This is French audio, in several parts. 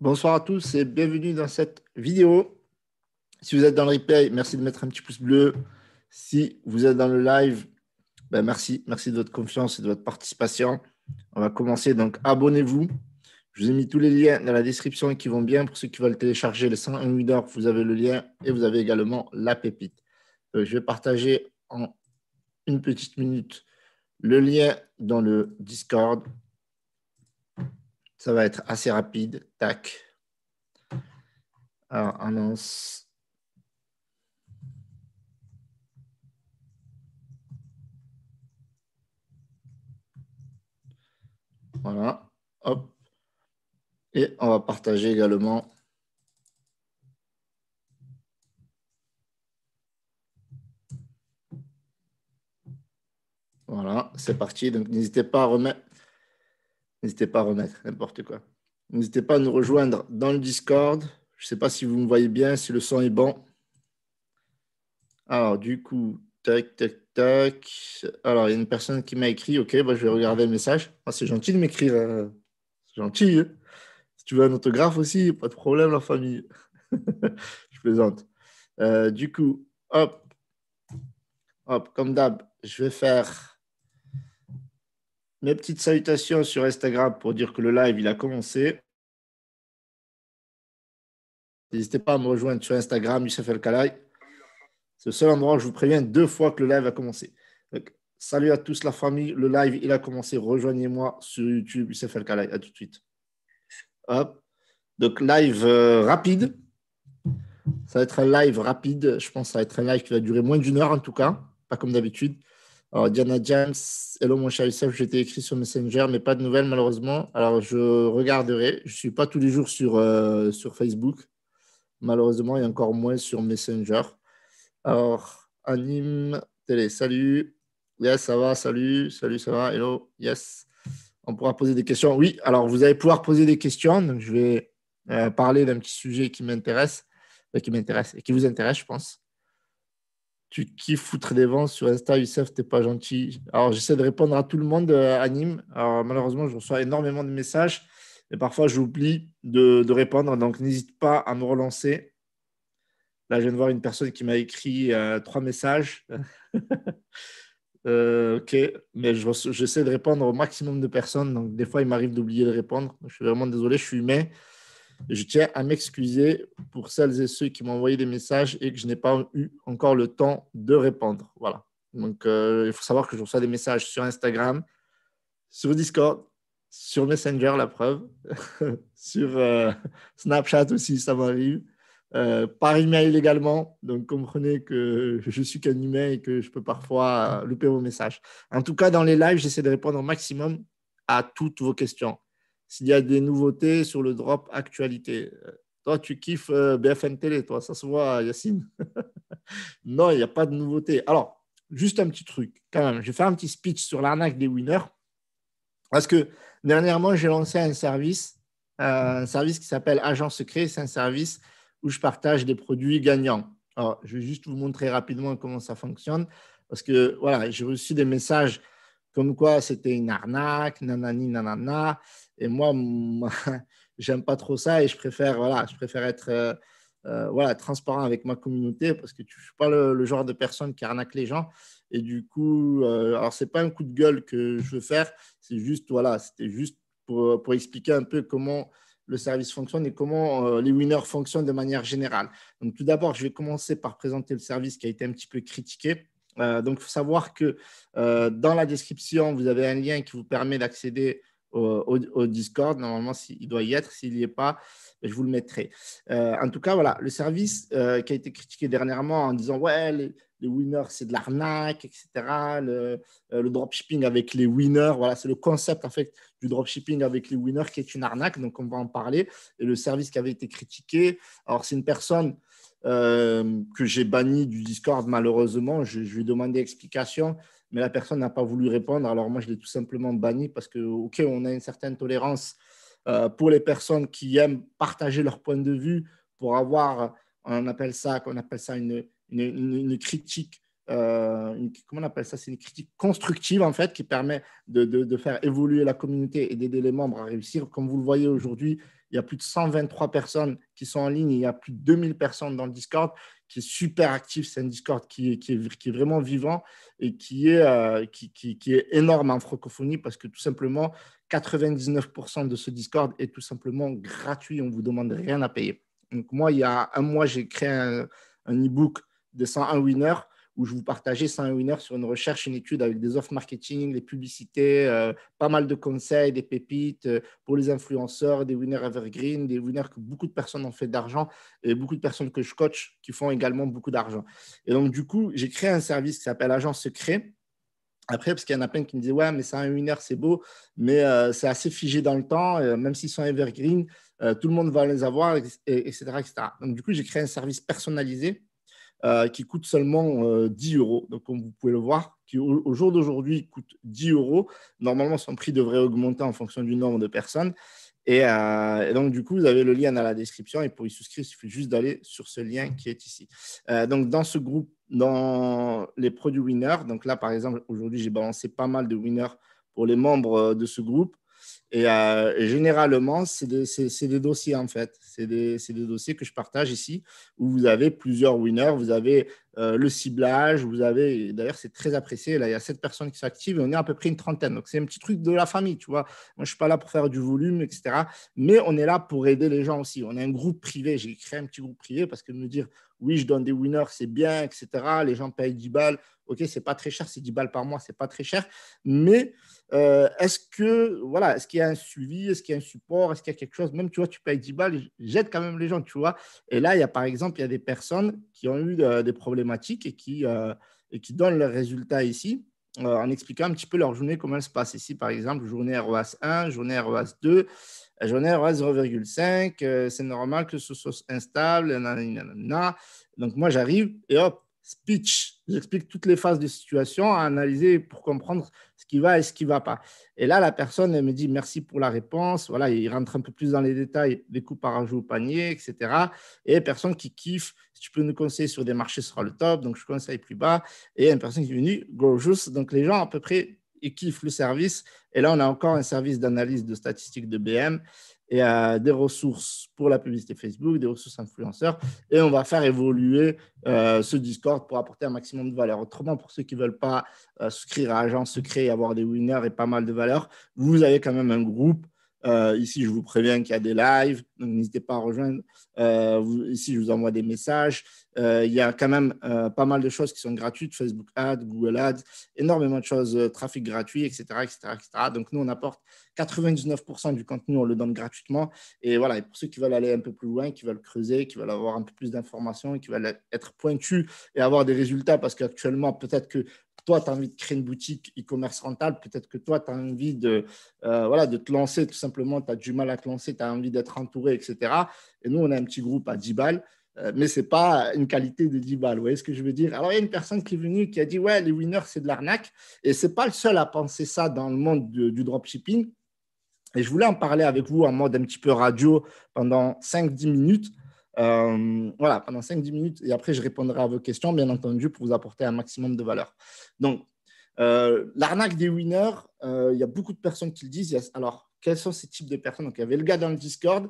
Bonsoir à tous et bienvenue dans cette vidéo. Si vous êtes dans le replay, merci de mettre un petit pouce bleu. Si vous êtes dans le live, ben merci, merci de votre confiance et de votre participation. On va commencer, donc abonnez-vous. Je vous ai mis tous les liens dans la description qui vont bien. Pour ceux qui veulent télécharger les 101 d'or, vous avez le lien et vous avez également la pépite. Euh, je vais partager en une petite minute le lien dans le Discord ça va être assez rapide. Tac. Alors, annonce. Voilà. Hop. Et on va partager également. Voilà, c'est parti. Donc, n'hésitez pas à remettre N'hésitez pas à remettre n'importe quoi. N'hésitez pas à nous rejoindre dans le Discord. Je ne sais pas si vous me voyez bien, si le son est bon. Alors, du coup, tac, tac, tac. Alors, il y a une personne qui m'a écrit. Ok, bah, je vais regarder le message. Ah, c'est gentil de m'écrire. Hein. C'est gentil. Hein. si tu veux un autographe aussi, pas de problème, la famille. je plaisante. Euh, du coup, hop, hop, comme d'hab, je vais faire mes petites salutations sur Instagram pour dire que le live, il a commencé. N'hésitez pas à me rejoindre sur Instagram, Youssef El Kalay. C'est le seul endroit où je vous préviens deux fois que le live a commencé. salut à tous la famille. Le live, il a commencé. Rejoignez-moi sur YouTube, Youssef El À tout de suite. Donc, live euh, rapide. Ça va être un live rapide. Je pense que ça va être un live qui va durer moins d'une heure en tout cas. Pas comme d'habitude. Diana James, hello mon cher Youssef, je écrit sur Messenger, mais pas de nouvelles malheureusement. Alors, je regarderai. Je ne suis pas tous les jours sur, euh, sur Facebook, malheureusement, et encore moins sur Messenger. Alors, Anime Télé, salut. Yes, ça va, salut, salut, ça va, hello, yes. On pourra poser des questions. Oui, alors vous allez pouvoir poser des questions. Donc, je vais euh, parler d'un petit sujet qui m'intéresse, euh, qui m'intéresse et qui vous intéresse, je pense tu kiffes foutre des vents sur Insta, Youssef, t'es pas gentil. Alors, j'essaie de répondre à tout le monde Anime. Euh, Alors, malheureusement, je reçois énormément de messages et parfois j'oublie de, répondre. Donc, n'hésite pas à me relancer. Là, je viens de voir une personne qui m'a écrit euh, trois messages. Euh, ok, mais j'essaie de répondre au maximum de personnes. Donc, des fois, il m'arrive d'oublier de répondre. Je suis vraiment désolé, je suis humain. Je tiens à m'excuser pour celles et ceux qui m'ont envoyé des messages et que je n'ai pas eu encore le temps de répondre. Voilà. Donc, euh, il faut savoir que je reçois des messages sur Instagram, sur Discord, sur Messenger, la preuve, sur euh, Snapchat aussi, ça m'arrive, euh, par email également. Donc, comprenez que je suis qu'un humain et que je peux parfois louper vos messages. En tout cas, dans les lives, j'essaie de répondre au maximum à toutes vos questions s'il y a des nouveautés sur le drop actualité. Toi, tu kiffes euh, BFN Télé, toi, ça se voit, Yacine. non, il n'y a pas de nouveauté. Alors, juste un petit truc, quand même. Je vais faire un petit speech sur l'arnaque des winners. Parce que dernièrement, j'ai lancé un service, euh, un service qui s'appelle Agent Secret. C'est un service où je partage des produits gagnants. Alors, je vais juste vous montrer rapidement comment ça fonctionne. Parce que, voilà, j'ai reçu des messages comme quoi c'était une arnaque, nanani, nanana. Et moi, j'aime pas trop ça et je préfère, voilà, je préfère être euh, euh, voilà, transparent avec ma communauté parce que je ne suis pas le, genre de personne qui arnaque les gens. Et du coup, ce euh, alors pas un coup de gueule que je veux faire, c'est juste, voilà, c'était juste pour, expliquer un peu comment le service fonctionne et comment les winners fonctionnent de manière générale. Donc tout d'abord, je vais commencer par présenter le service qui a été un petit peu critiqué. donc, il faut savoir que dans la description, vous avez un lien qui vous permet d'accéder au, Discord. Normalement, s'il il doit y être. S'il n'y est pas, ben, je vous le mettrai. Euh, en tout cas, voilà, le service euh, qui a été critiqué dernièrement en disant Ouais, les, winners, c'est de l'arnaque, etc. Le, euh, le, dropshipping avec les winners, voilà, c'est le concept en fait du dropshipping avec les winners qui est une arnaque. Donc, on va en parler. Et le service qui avait été critiqué, alors, c'est une personne. que j'ai banni du Discord malheureusement. Je, je, lui ai demandé explication mais la personne n'a pas voulu répondre. Alors moi, je l'ai tout simplement banni parce que, OK, on a une certaine tolérance euh, pour les personnes qui aiment partager leur point de vue pour avoir, on appelle ça, on appelle ça une, critique. Euh, comment on appelle ça C'est une critique constructive en fait qui permet de, de faire évoluer la communauté et d'aider les membres à réussir. Comme vous le voyez aujourd'hui, il y a plus de 123 personnes qui sont en ligne, il y a plus de 2000 personnes dans le Discord qui est super actif, c'est un Discord qui, est, vraiment vivant et qui est, euh, qui, est énorme en francophonie parce que tout simplement, 99% de ce Discord est tout simplement gratuit, on ne vous demande rien à payer. Donc moi, il y a un mois, j'ai créé un, un e-book des 101 winners où je vous partageais sans Winners sur une recherche, une étude avec des offres marketing, des publicités, euh, pas mal de conseils, des pépites euh, pour les influenceurs, des winners evergreen, des winners que beaucoup de personnes ont fait d'argent et beaucoup de personnes que je coach qui font également beaucoup d'argent. Et donc, du coup, j'ai créé un service qui s'appelle Agent Secret. Après, parce qu'il y en a plein qui me disaient, ouais, mais ça, un c'est beau, mais euh, c'est assez figé dans le temps, même s'ils sont evergreen, tout le monde va les avoir, et, et, etc. Donc, du coup, j'ai créé un service personnalisé euh, qui coûte seulement 10 euh, euros. Donc, comme vous pouvez le voir, qui au, jour d'aujourd'hui coûte 10 euros. Normalement, son prix devrait augmenter en fonction du nombre de personnes. Et, euh, donc, du coup, vous avez le lien à la description. Et pour y souscrire, il suffit juste d'aller sur ce lien qui est ici. donc, dans ce groupe, dans les produits winners, donc là, par exemple, aujourd'hui, j'ai balancé pas mal de winners pour les membres de ce groupe. Euh, et, généralement, c'est des, dossiers en fait. C'est des, dossiers que je partage ici où vous avez plusieurs winners, vous avez euh, le ciblage, vous avez. D'ailleurs, c'est très apprécié. Là, il y a sept personnes qui s'activent et on est à peu près une trentaine. Donc, c'est un petit truc de la famille, tu vois. Moi, je ne suis pas là pour faire du volume, etc. Mais on est là pour aider les gens aussi. On a un groupe privé. J'ai créé un petit groupe privé parce que me dire oui, je donne des winners, c'est bien, etc. Les gens payent 10 balles. Ok, c'est pas très cher, c'est 10 balles par mois, c'est pas très cher. Mais euh, est-ce que voilà, est-ce qu'il y a un suivi, est-ce qu'il y a un support, est-ce qu'il y a quelque chose Même tu vois, tu payes 10 balles, jette quand même les gens, tu vois. Et là, il y a par exemple, il y a des personnes qui ont eu euh, des problématiques et qui euh, et qui donnent leurs résultats ici en expliquant un petit peu leur journée comment elle se passe ici. Par exemple, journée ROAS 1, journée ROAS 2, journée ROAS 0,5. c'est normal que ce soit instable, Donc moi, j'arrive et hop, speech. J'explique toutes les phases de situation à analyser pour comprendre ce qui va et ce qui ne va pas. Et là, la personne, elle me dit merci pour la réponse. Voilà, il rentre un peu plus dans les détails, des coups par ajout au panier, etc. Et personne qui kiffe, si tu peux nous conseiller sur des marchés, ce sera le top. Donc, je conseille plus bas. Et une personne qui est venue, gorgeous. Donc, les gens, à peu près, ils kiffent le service. Et là, on a encore un service d'analyse de statistiques de BM et à des ressources pour la publicité Facebook, des ressources influenceurs, et on va faire évoluer euh, ce Discord pour apporter un maximum de valeur. Autrement, pour ceux qui ne veulent pas s'inscrire euh, souscrire à agent Secret et avoir des winners et pas mal de valeur, vous avez quand même un groupe euh, ici, je vous préviens qu'il y a des lives, donc n'hésitez pas à rejoindre. Euh, ici, je vous envoie des messages. Euh, il y a quand même pas mal de choses qui sont gratuites, Facebook Ads, Google Ads, énormément de choses, trafic gratuit, etc., etc., etc. Donc, nous, on apporte 99% du contenu, on le donne gratuitement. Et voilà, et pour ceux qui veulent aller un peu plus loin, qui veulent creuser, qui veulent avoir un peu plus d'informations, qui veulent être pointus et avoir des résultats, parce qu'actuellement, peut-être que toi, tu as envie de créer une boutique e-commerce rentable, peut-être que toi, tu as envie de, euh, voilà, de te lancer, tout simplement, tu as du mal à te lancer, tu as envie d'être entouré, etc. Et nous, on a un petit groupe à 10 balles, euh, mais ce n'est pas une qualité de 10 balles, vous voyez ce que je veux dire Alors, il y a une personne qui est venue qui a dit, ouais, les winners, c'est de l'arnaque, et ce n'est pas le seul à penser ça dans le monde du dropshipping. Et je voulais en parler avec vous en mode un petit peu radio pendant 5-10 minutes euh, voilà, pendant 5-10 minutes, et après, je répondrai à vos questions, bien entendu, pour vous apporter un maximum de valeur. Donc, euh, l'arnaque des winners, euh, il y a beaucoup de personnes qui le disent. alors, quels sont ces types de personnes Donc, il y avait le gars dans le Discord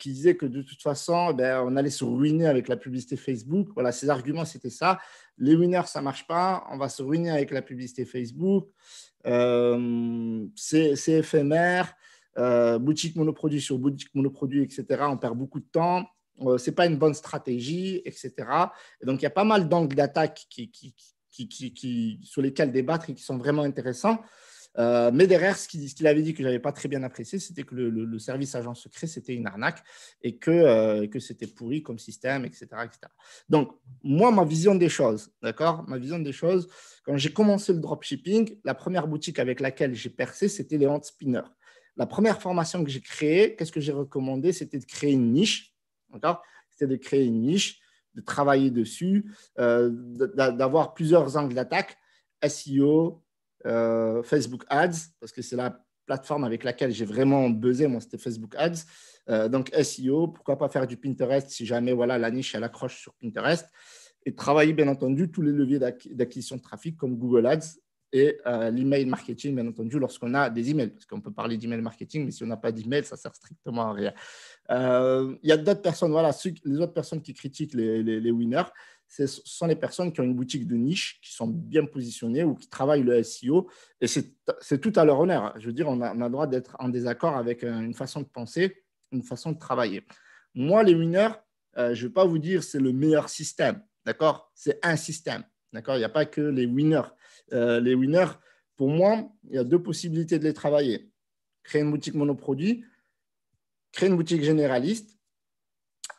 qui disait que de toute façon, eh ben, on allait se ruiner avec la publicité Facebook. Voilà, ses arguments, c'était ça. Les winners, ça marche pas. On va se ruiner avec la publicité Facebook. c'est éphémère. boutique monoproduit sur boutique monoproduit, etc. On perd beaucoup de temps. Euh, c'est pas une bonne stratégie, etc. donc, il y a pas mal d'angles d'attaque qui, qui, qui, qui, sur lesquels débattre et qui sont vraiment intéressants. Euh, mais derrière, ce qu'il avait dit que j'avais pas très bien apprécié, c'était que le, service agent secret, c'était une arnaque et que, euh, que c'était pourri comme système, etc., Donc, moi, ma vision des choses, d'accord Ma vision des choses, quand j'ai commencé le dropshipping, la première boutique avec laquelle j'ai percé, c'était les hand spinners. La première formation que j'ai créée, qu'est-ce que j'ai recommandé C'était de créer une niche c'est de créer une niche, de travailler dessus, euh, d'avoir plusieurs angles d'attaque, SEO, euh, Facebook Ads, parce que c'est la plateforme avec laquelle j'ai vraiment buzzé, moi, c'était Facebook Ads. Euh, donc SEO, pourquoi pas faire du Pinterest si jamais voilà, la niche, elle accroche sur Pinterest. Et travailler, bien entendu, tous les leviers d'acquisition de trafic comme Google Ads et euh, l'email marketing, bien entendu, lorsqu'on a des emails, parce qu'on peut parler d'email marketing, mais si on n'a pas d'email, ça sert strictement à rien. Euh, il y a d'autres personnes, voilà, les autres personnes qui critiquent les, les, winners, ce sont les personnes qui ont une boutique de niche, qui sont bien positionnées ou qui travaillent le SEO. Et c'est tout à leur honneur. Je veux dire, on a, on droit d'être en désaccord avec euh, une façon de penser, une façon de travailler. Moi, les winners, je ne vais pas vous dire c'est le meilleur système. D'accord C'est un système. D'accord Il n'y a pas que les winners. Euh, les winners, pour moi, il y a deux possibilités de les travailler. Créer une boutique monoproduit, créer une boutique généraliste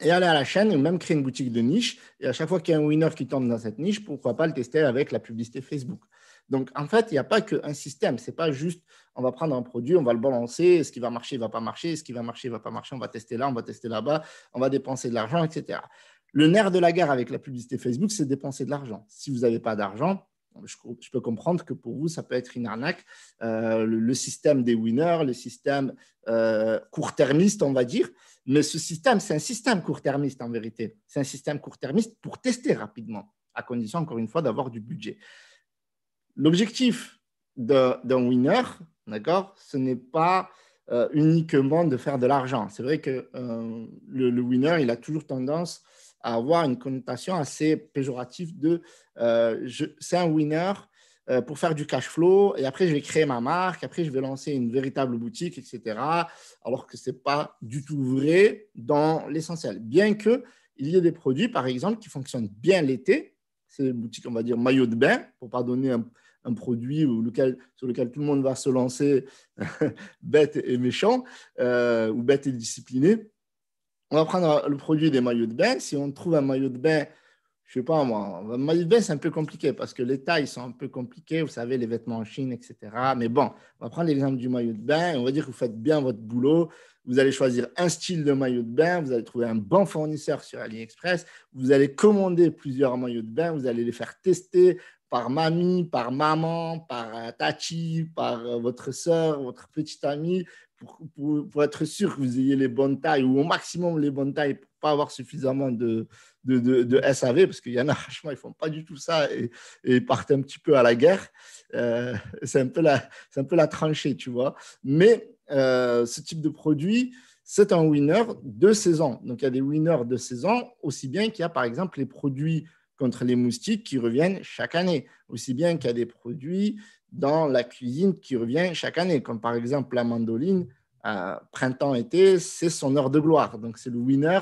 et aller à la chaîne ou même créer une boutique de niche. Et à chaque fois qu'il y a un winner qui tombe dans cette niche, pourquoi pas le tester avec la publicité Facebook donc, en fait, il n'y a pas qu'un système. Ce n'est pas juste, on va prendre un produit, on va le balancer, ce qui va marcher, ne va pas marcher, ce qui va marcher, ne va pas marcher, on va tester là, on va tester là-bas, on va dépenser de l'argent, etc. Le nerf de la guerre avec la publicité Facebook, c'est dépenser de l'argent. Si vous n'avez pas d'argent, je, peux comprendre que pour vous, ça peut être une arnaque. Euh, le, système des winners, le système euh, court-termiste, on va dire. Mais ce système, c'est un système court-termiste en vérité. C'est un système court-termiste pour tester rapidement, à condition, encore une fois, d'avoir du budget. L'objectif d'un winner, d'accord, ce n'est pas euh, uniquement de faire de l'argent. C'est vrai que le, le, winner, il a toujours tendance à avoir une connotation assez péjorative de euh, c'est un winner euh, pour faire du cash flow et après je vais créer ma marque, après je vais lancer une véritable boutique, etc. Alors que ce n'est pas du tout vrai dans l'essentiel. Bien qu'il y ait des produits, par exemple, qui fonctionnent bien l'été, c'est une boutiques, on va dire, maillot de bain, pour ne pas donner un, produit lequel, sur lequel tout le monde va se lancer bête et méchant euh, ou bête et discipliné on va prendre le produit des maillots de bain. Si on trouve un maillot de bain, je ne sais pas moi, un maillot de bain, c'est un peu compliqué parce que les tailles sont un peu compliquées. Vous savez, les vêtements en Chine, etc. Mais bon, on va prendre l'exemple du maillot de bain. on va dire que vous faites bien votre boulot. Vous allez choisir un style de maillot de bain. Vous allez trouver un bon fournisseur sur AliExpress. Vous allez commander plusieurs maillots de bain. Vous allez les faire tester par mamie, par maman, par euh, tati, par euh, votre soeur, votre petite amie pour, être sûr que vous ayez les bonnes tailles ou au maximum les bonnes tailles pour pas avoir suffisamment de, de, de, SAV parce qu'il y en a, franchement, ils font pas du tout ça et, partent un petit peu à la guerre. Euh, c'est un, peu la, un peu la tranchée, tu vois. Mais euh, ce type de produit, c'est un winner de saison. Donc, il y a des winners de saison, aussi bien qu'il y a, par exemple, les produits contre les moustiques qui reviennent chaque année, aussi bien qu'il y a des produits dans la cuisine qui revient chaque année, comme par exemple la mandoline, euh, printemps-été, c'est son heure de gloire. Donc c'est le winner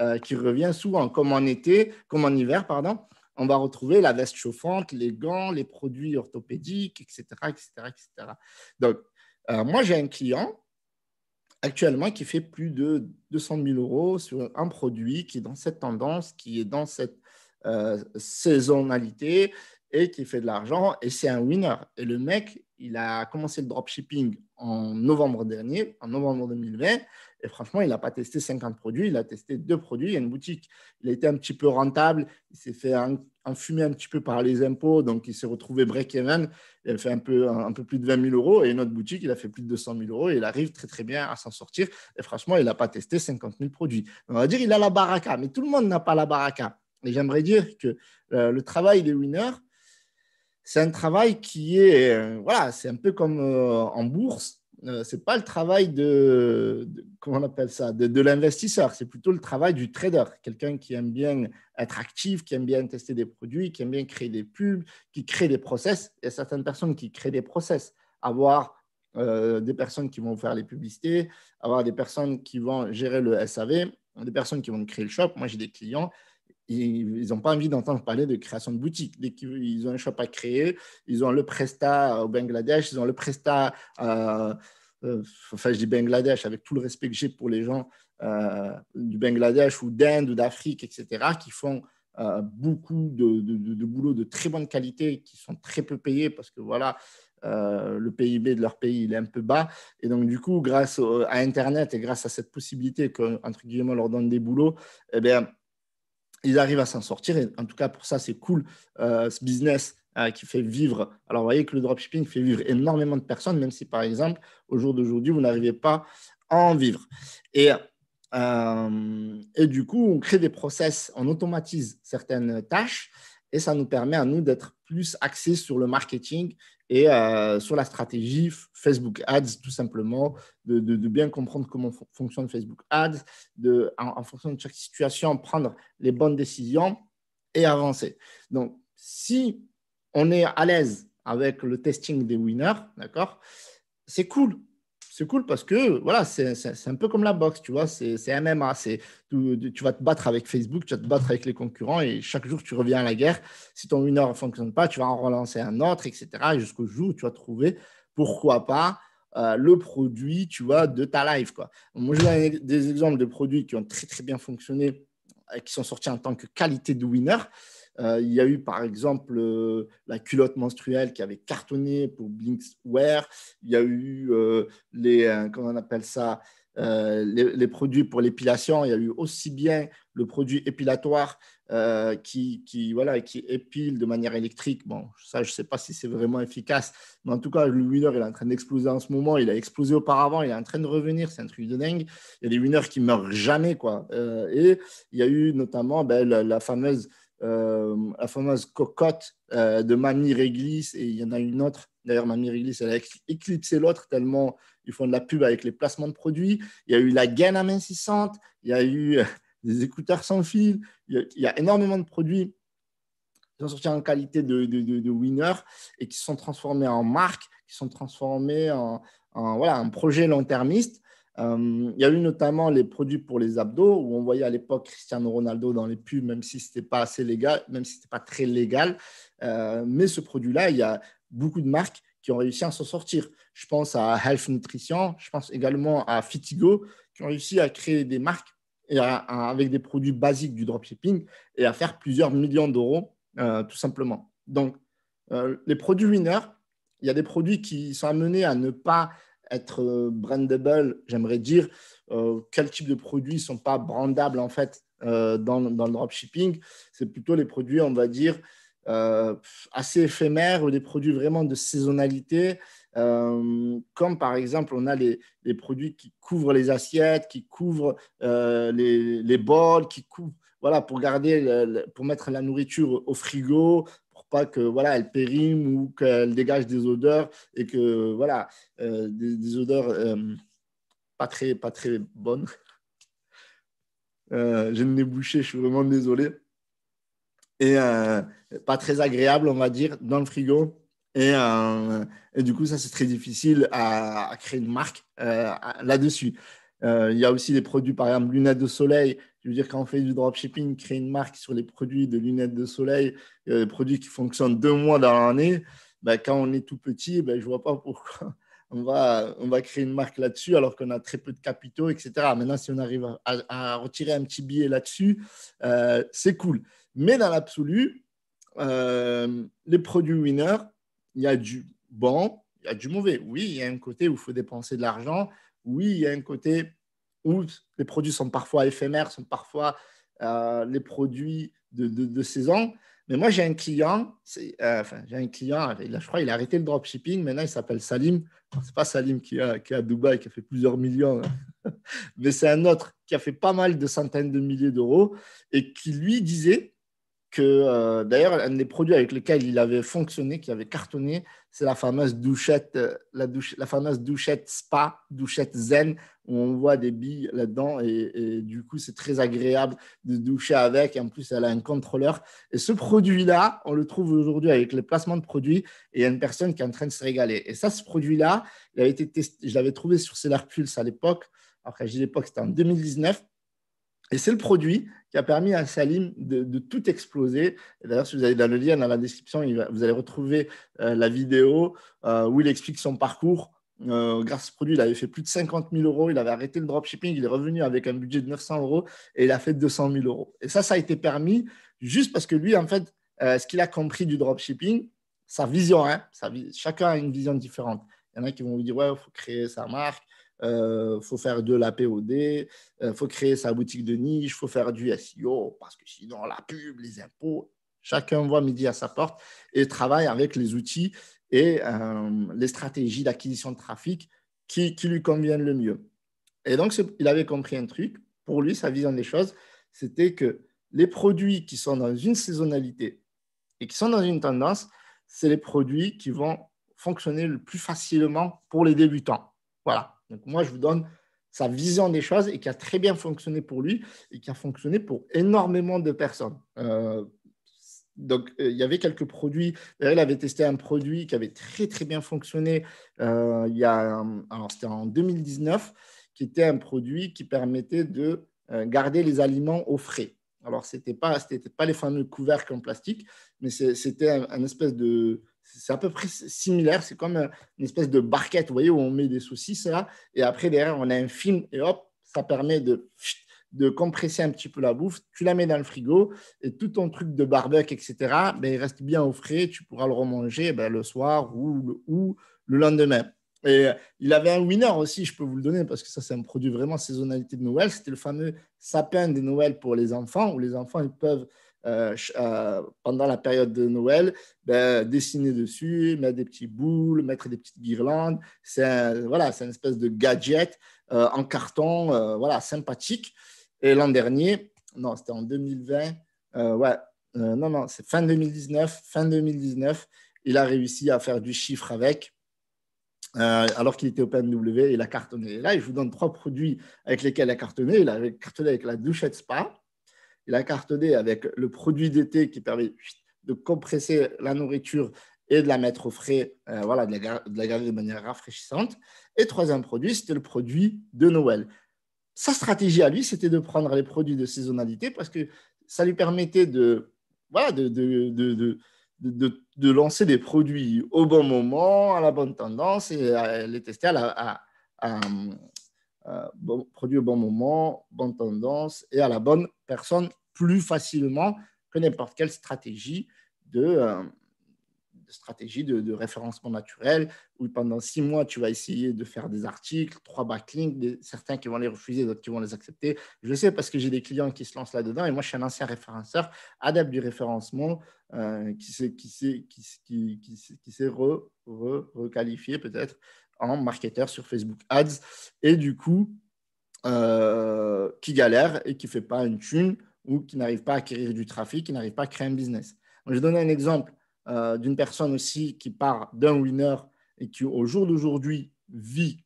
euh, qui revient souvent, comme en été, comme en hiver, pardon. On va retrouver la veste chauffante, les gants, les produits orthopédiques, etc., etc., Donc euh, moi j'ai un client actuellement qui fait plus de 200 000 euros sur un produit qui est dans cette tendance, qui est dans cette saisonnalité et qui fait de l'argent et c'est un winner. Et le mec, il a commencé le dropshipping en novembre dernier, en novembre 2020. Et franchement, il n'a pas testé 50 produits, il a testé deux produits a une boutique. Il a été un petit peu rentable, il s'est fait enfumer un petit peu par les impôts, donc il s'est retrouvé break-even. Il a fait un peu, un, peu plus de 20 000 euros et une autre boutique, il a fait plus de 200 000 euros et il arrive très très bien à s'en sortir. Et franchement, il n'a pas testé 50 000 produits. On va dire, il a la baraka, mais tout le monde n'a pas la baraka. Et j'aimerais dire que euh, le travail des winners, c'est un travail qui est, euh, voilà, c'est un peu comme euh, en bourse. Euh, c'est pas le travail de, comment on appelle ça, de, l'investisseur. C'est plutôt le travail du trader, quelqu'un qui aime bien être actif, qui aime bien tester des produits, qui aime bien créer des pubs, qui crée des process. Il y a certaines personnes qui créent des process, avoir des personnes qui vont faire les publicités, avoir des personnes qui vont gérer le SAV, des personnes qui vont créer le shop. Moi, j'ai des clients ils n'ont pas envie d'entendre parler de création de boutique. Dès qu'ils ont un shop à créer, ils ont le Presta au Bangladesh, ils ont le Presta, euh, enfin je dis Bangladesh avec tout le respect que j'ai pour les gens euh, du Bangladesh ou d'Inde ou d'Afrique, etc., qui font euh, beaucoup de, de, de, boulot de très bonne qualité, qui sont très peu payés parce que voilà, le PIB de leur pays il est un peu bas. Et donc, du coup, grâce à Internet et grâce à cette possibilité qu'on, guillemets, leur donne des boulots, eh bien, ils arrivent à s'en sortir. Et en tout cas, pour ça, c'est cool euh, ce business euh, qui fait vivre. Alors, vous voyez que le dropshipping fait vivre énormément de personnes, même si, par exemple, au jour d'aujourd'hui, vous n'arrivez pas à en vivre. Et, euh, et du coup, on crée des process, on automatise certaines tâches et ça nous permet à nous d'être plus axés sur le marketing et euh, sur la stratégie Facebook Ads, tout simplement, de, bien comprendre comment fonctionne Facebook Ads, de, en, en, fonction de chaque situation, prendre les bonnes décisions et avancer. Donc, si on est à l'aise avec le testing des winners, d'accord, c'est cool c'est cool parce que voilà, c'est un peu comme la boxe, tu vois, c'est MMA, tu, vas te battre avec Facebook, tu vas te battre avec les concurrents et chaque jour tu reviens à la guerre. Si ton winner ne fonctionne pas, tu vas en relancer un autre, etc. jusqu'au jour où tu vas trouver, pourquoi pas, euh, le produit, tu vois, de ta live. Quoi. Moi, je donne des exemples de produits qui ont très très bien fonctionné, et euh, qui sont sortis en tant que qualité de winner. Euh, il y a eu par exemple euh, la culotte menstruelle qui avait cartonné pour wear Il y a eu euh, les, appelle ça, les, produits pour l'épilation. Il y a eu aussi bien le produit épilatoire qui, qui, voilà, qui épile de manière électrique. Bon, ça, je ne sais pas si c'est vraiment efficace, mais en tout cas, le winner, il est en train d'exploser en ce moment. Il a explosé auparavant, il est en train de revenir. C'est un truc de dingue. Il y a des winners qui meurent jamais, quoi. et il y a eu notamment ben, la fameuse euh, la fameuse cocotte euh, de Mamie Réglisse, et il y en a une autre. D'ailleurs, Mamie Réglisse, elle a éclipsé l'autre tellement ils font de la pub avec les placements de produits. Il y a eu la gaine amincissante, il y a eu euh, des écouteurs sans fil, il y a, énormément de produits qui sont sortis en qualité de, de, winner et qui sont transformés en marque, qui sont transformés en, voilà, un projet long-termiste. Euh, il y a eu notamment les produits pour les abdos, où on voyait à l'époque Cristiano Ronaldo dans les pubs, même si ce n'était pas assez légal, même si ce pas très légal. Euh, mais ce produit-là, il y a beaucoup de marques qui ont réussi à s'en sortir. Je pense à Health Nutrition, je pense également à Fitigo, qui ont réussi à créer des marques et avec des produits basiques du dropshipping et à faire plusieurs millions d'euros, euh, tout simplement. Donc, les produits winners, il y a des produits qui sont amenés à ne pas être euh, brandable, j'aimerais dire euh, quel type de produits ne sont pas brandables en fait euh, dans, dans, le dropshipping. C'est plutôt les produits, on va dire, euh, assez éphémères ou des produits vraiment de saisonnalité. comme par exemple, on a les, les, produits qui couvrent les assiettes, qui couvrent les, les bols, qui couvrent voilà, pour garder, pour mettre la nourriture au frigo, pas que voilà, elle périme ou qu'elle dégage des odeurs et que voilà, euh, des, odeurs euh, pas très pas très bonnes. Euh, J'ai le nez bouché, je suis vraiment désolé. Et euh, pas très agréable, on va dire, dans le frigo. Et, du coup, ça, c'est très difficile à, à, créer une marque là-dessus. Euh, il y a aussi des produits, par exemple, lunettes de soleil. Je veux dire, quand on fait du dropshipping, créer une marque sur les produits de lunettes de soleil, euh, des produits qui fonctionnent deux mois dans l'année, ben, quand on est tout petit, ben, je ne vois pas pourquoi on va, on va créer une marque là-dessus alors qu'on a très peu de capitaux, etc. Maintenant, si on arrive à, retirer un petit billet là-dessus, euh, c'est cool. Mais dans l'absolu, les produits winners, il y a du bon, il y a du mauvais. Oui, il y a un côté où il faut dépenser de l'argent, oui, il y a un côté où les produits sont parfois éphémères, sont parfois euh, les produits de, saison. Mais moi, j'ai un client, euh, j'ai un client, je crois, qu'il a arrêté le dropshipping, maintenant il s'appelle Salim. C'est pas Salim qui est à Dubaï, qui a fait plusieurs millions, hein. mais c'est un autre qui a fait pas mal de centaines de milliers d'euros et qui lui disait, que euh, d'ailleurs, un des produits avec lesquels il avait fonctionné, qui avait cartonné, c'est la fameuse douchette, euh, la, fameuse douchette spa, douchette zen, où on voit des billes là-dedans et, du coup, c'est très agréable de doucher avec. en plus, elle a un contrôleur. Et ce produit-là, on le trouve aujourd'hui avec les placements de produits et il y a une personne qui est en train de se régaler. Et ça, ce produit-là, il avait été je l'avais trouvé sur Seller Pulse à l'époque. Alors, l'époque, c'était en 2019. Et c'est le produit qui a permis à Salim de, tout exploser. D'ailleurs, si vous allez dans le lien, dans la description, vous allez retrouver euh, la vidéo euh, où il explique son parcours. Euh, grâce à ce produit, il avait fait plus de 50 000 euros. Il avait arrêté le dropshipping. Il est revenu avec un budget de 900 euros et il a fait 200 000 euros. Et ça, ça a été permis juste parce que lui, en fait, ce qu'il a compris du dropshipping, sa vision, hein, chacun a une vision différente. Il y en a qui vont vous dire, ouais, il faut créer sa marque, il euh, faut faire de la POD, il euh, faut créer sa boutique de niche, il faut faire du SEO, parce que sinon, la pub, les impôts, chacun voit midi à sa porte et travaille avec les outils et euh, les stratégies d'acquisition de trafic qui, qui, lui conviennent le mieux. Et donc, il avait compris un truc, pour lui, sa vision des choses, c'était que les produits qui sont dans une saisonnalité et qui sont dans une tendance, c'est les produits qui vont fonctionner le plus facilement pour les débutants. Voilà. Donc moi, je vous donne sa vision des choses et qui a très bien fonctionné pour lui et qui a fonctionné pour énormément de personnes. Euh, donc, euh, il y avait quelques produits. Elle avait testé un produit qui avait très, très bien fonctionné. Euh, il y a, alors, c'était en 2019, qui était un produit qui permettait de garder les aliments au frais. Alors, ce n'était pas, c'était pas les fameux couvercles en plastique, mais c'était un, espèce de, c'est à peu près similaire. C'est comme euh, une espèce de barquette, vous voyez, où on met des saucisses là, et après derrière on a un film et hop, ça permet de de compresser un petit peu la bouffe, tu la mets dans le frigo et tout ton truc de barbecue, etc., ben, il reste bien au frais, tu pourras le remanger ben, le soir ou le, ou le lendemain. Et euh, il avait un winner aussi, je peux vous le donner, parce que ça, c'est un produit vraiment saisonnalité de Noël. C'était le fameux sapin des Noël pour les enfants, où les enfants, ils peuvent euh, euh, pendant la période de Noël, ben, dessiner dessus, mettre des petits boules, mettre des petites guirlandes. C'est voilà, c'est une espèce de gadget euh, en carton, voilà, sympathique. Et l'an dernier, non, c'était en 2020, ouais, non, non, c'est fin 2019, fin 2019, il a réussi à faire du chiffre avec. alors qu'il était au PNW il a cartonné. là, je vous donne trois produits avec lesquels il a cartonné. Il a cartonné avec la douchette spa, il la carte D avec le produit d'été qui permet de compresser la nourriture et de la mettre au frais, euh, voilà, de la, de garder de manière rafraîchissante. Et troisième produit, c'était le produit de Noël. Sa stratégie à lui, c'était de prendre les produits de saisonnalité parce que ça lui permettait de, de, de, lancer des produits au bon moment, à la bonne tendance et les tester à la, à, euh, produit au bon moment, bonne tendance et à la bonne personne plus facilement que n'importe quelle stratégie de, euh, stratégie de, référencement naturel où pendant six mois, tu vas essayer de faire des articles, trois backlinks, certains qui vont les refuser, d'autres qui vont les accepter. Je sais parce que j'ai des clients qui se lancent là-dedans et moi, je suis un ancien référenceur, adepte du référencement euh, qui s'est requalifié peut-être en marketeur sur Facebook Ads et du coup euh, qui galère et qui ne fait pas une thune ou qui n'arrive pas à acquérir du trafic, qui n'arrive pas à créer un business. Je vais donner un exemple euh, d'une personne aussi qui part d'un winner et qui au jour d'aujourd'hui vit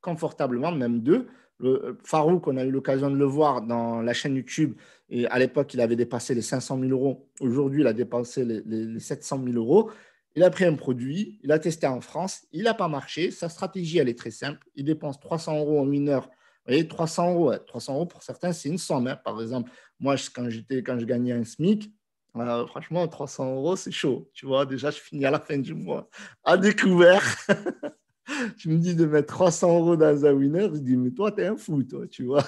confortablement, même deux. Le, euh, Farouk, on a eu l'occasion de le voir dans la chaîne YouTube et à l'époque, il avait dépassé les 500 000 euros. Aujourd'hui, il a dépassé les, les 700 000 euros. Il a pris un produit, il a testé en France, il n'a pas marché. Sa stratégie, elle est très simple. Il dépense 300 euros en une heure. Vous voyez, 300 euros, 300 euros pour certains, c'est une somme. Hein. Par exemple, moi, quand, quand je gagnais un SMIC, euh, franchement, 300 euros, c'est chaud. Tu vois, déjà, je finis à la fin du mois à découvert. tu me dis de mettre 300 euros dans un winner, je dis, mais toi, t'es un fou, toi, tu vois.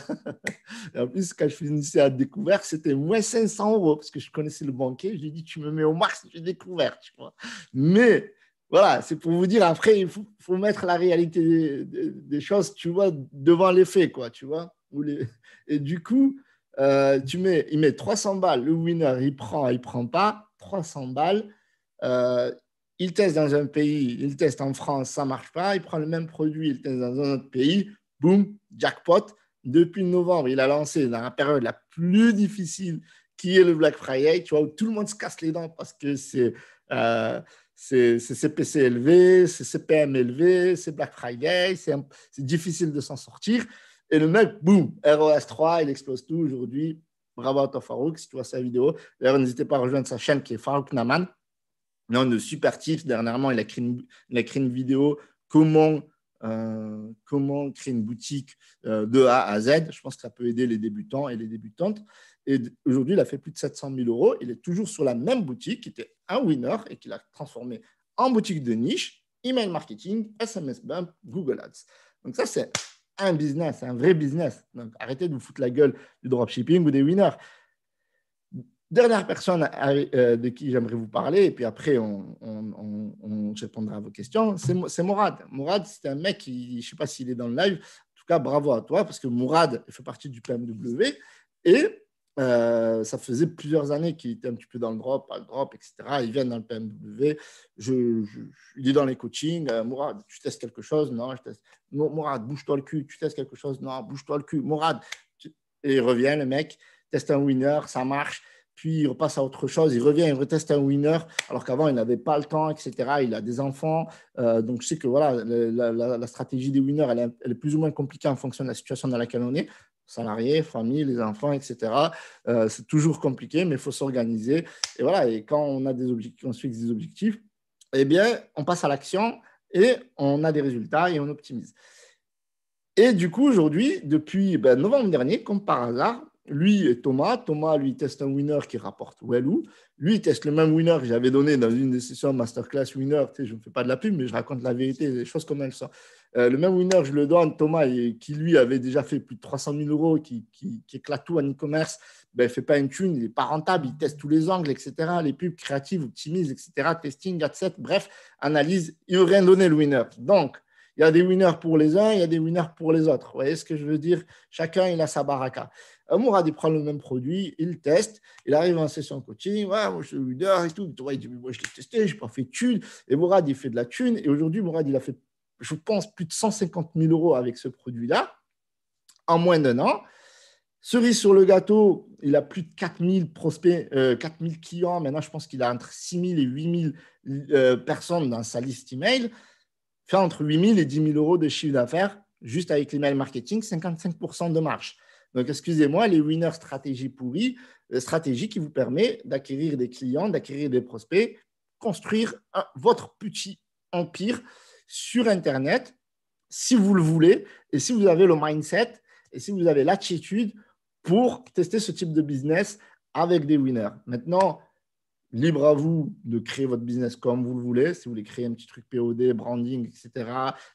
en plus, quand je finissais à découvert, c'était moins 500 euros parce que je connaissais le banquier. Je lui ai dit, tu me mets au max du découvert, tu vois. Mais voilà, c'est pour vous dire, après, il faut, mettre la réalité des, choses, tu vois, devant les faits, quoi, tu vois. Et du coup, euh, tu mets, il met 300 balles, le winner, il prend, il prend pas, 300 balles. Euh, il teste dans un pays, il teste en France, ça ne marche pas, il prend le même produit, il teste dans un autre pays, boum, jackpot. Depuis novembre, il a lancé dans la période la plus difficile qui est le Black Friday, tu vois, où tout le monde se casse les dents parce que c'est euh, CPC élevé, c'est CPM élevé, c'est Black Friday, c'est difficile de s'en sortir. Et le mec, boum, ROS 3, il explose tout aujourd'hui. Bravo à toi, Farouk, si tu vois sa vidéo. D'ailleurs, n'hésitez pas à rejoindre sa chaîne qui est Farouk Naman. Non, de super tips. Dernièrement, il a créé une, vidéo euh, comment, créer une boutique euh, de A à Z. Je pense que ça peut aider les débutants et les débutantes. Et aujourd'hui, il a fait plus de 700 000 euros. Il est toujours sur la même boutique qui était un winner et qu'il a transformé en boutique de niche, email marketing, SMS bump, Google Ads. Donc ça, c'est un business, un vrai business. Donc arrêtez de vous foutre la gueule du dropshipping ou des winners. Dernière personne euh, de qui j'aimerais vous parler, et puis après on, répondra à vos questions, c'est Mourad. Mourad, c'est un mec, qui, je ne sais pas s'il est dans le live, en tout cas bravo à toi, parce que Mourad fait partie du PMW, et euh, ça faisait plusieurs années qu'il était un petit peu dans le drop, pas le drop, etc. Il vient dans le PMW, je, il est dans les coachings. Euh, Mourad, tu testes quelque chose Non, je teste. Mourad, bouge-toi le cul. Tu testes quelque chose Non, bouge-toi le cul. Mourad, et il revient, le mec, teste un winner, ça marche puis il repasse à autre chose, il revient, il reteste un winner, alors qu'avant, il n'avait pas le temps, etc. Il a des enfants. Euh, donc, je sais que voilà, la, stratégie des winners, elle est, plus ou moins compliquée en fonction de la situation dans laquelle on est. Salariés, famille, les enfants, etc. Euh, c'est toujours compliqué, mais il faut s'organiser. Et voilà, et quand on, a des objectifs, on des objectifs, eh bien, on passe à l'action et on a des résultats et on optimise. Et du coup, aujourd'hui, depuis ben, novembre dernier, comme par hasard, lui et Thomas. Thomas lui teste un winner qui rapporte Wellou. Lui il teste le même winner que j'avais donné dans une sessions masterclass winner. je ne fais pas de la pub, mais je raconte la vérité, les choses comme elles sont. Euh, le même winner, je le donne, Thomas, qui lui avait déjà fait plus de 300 000 euros, qui, qui, éclate tout en e-commerce, il ben, ne fait pas une tune, il n'est pas rentable, il teste tous les angles, etc. Les pubs créatives, optimise, etc. Testing, set, bref, analyse, il n'a rien donné le winner. Donc, il y a des winners pour les uns, il y a des winners pour les autres. Vous voyez ce que je veux dire Chacun, il a sa baraka. Mourad, il prend le même produit, il teste, il arrive en session coaching, moi je suis leader et tout. il dit, moi je l'ai testé, je n'ai pas fait de thune. Et Mourad, il fait de la thune. Et aujourd'hui, Mourad, il a fait, je pense, plus de 150 000 euros avec ce produit-là en moins d'un an. Cerise sur le gâteau, il a plus de 4000 prospects, 4000 euh, clients. Maintenant, je pense qu'il a entre 6000 et 8000 000 euh, personnes dans sa liste email. Fait entre 8000 et 10 000 euros de chiffre d'affaires juste avec l'email marketing, 55% de marge. Donc, excusez-moi, les winners stratégie pourrie, euh, stratégie qui vous permet d'acquérir des clients, d'acquérir des prospects, construire votre petit empire sur Internet si vous le voulez et si vous avez le mindset et si vous avez l'attitude pour tester ce type de business avec des winners. Maintenant, libre à vous de créer votre business comme vous le voulez. Si vous voulez créer un petit truc POD, branding, etc.,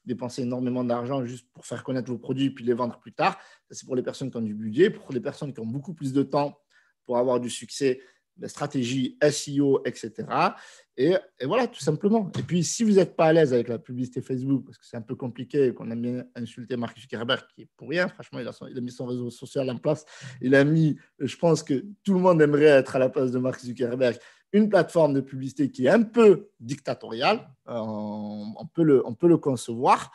dépenser énormément d'argent juste pour faire connaître vos produits puis les vendre plus tard, c'est pour les personnes qui ont du budget. Pour les personnes qui ont beaucoup plus de temps pour avoir du succès, la ben, stratégie SEO, etc. Et, voilà, tout simplement. Et puis, si vous n'êtes pas à l'aise avec la publicité Facebook, parce que c'est un peu compliqué, qu'on aime bien insulter Mark Zuckerberg, qui est pour rien, franchement, il a, il a, mis son réseau social en place. Il a mis, je pense que tout le monde aimerait être à la place de Mark Zuckerberg une plateforme de publicité qui est un peu dictatoriale, euh, on, peut, le, on peut le concevoir,